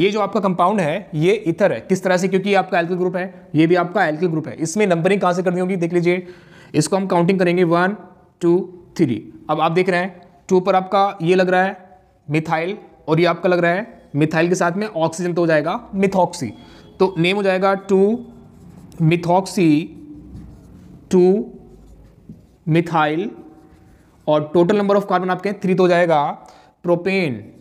ये जो आपका कंपाउंड है ये इथर है किस तरह से क्योंकि आपका एल्किल ग्रुप है ये भी आपका एल्किल ग्रुप है इसमें नंबरिंग कहाँ से करनी होगी देख लीजिए इसको हम काउंटिंग करेंगे वन टू थ्री अब आप देख रहे हैं टू पर आपका ये लग रहा है मिथाइल और ये आपका लग रहा है मिथाइल के साथ में ऑक्सीजन तो हो जाएगा मिथॉक्सी तो नेम हो जाएगा टू मिथॉक्सी टू मिथाइल और टोटल नंबर ऑफ कार्बन आपके थ्री तो हो जाएगा प्रोपेन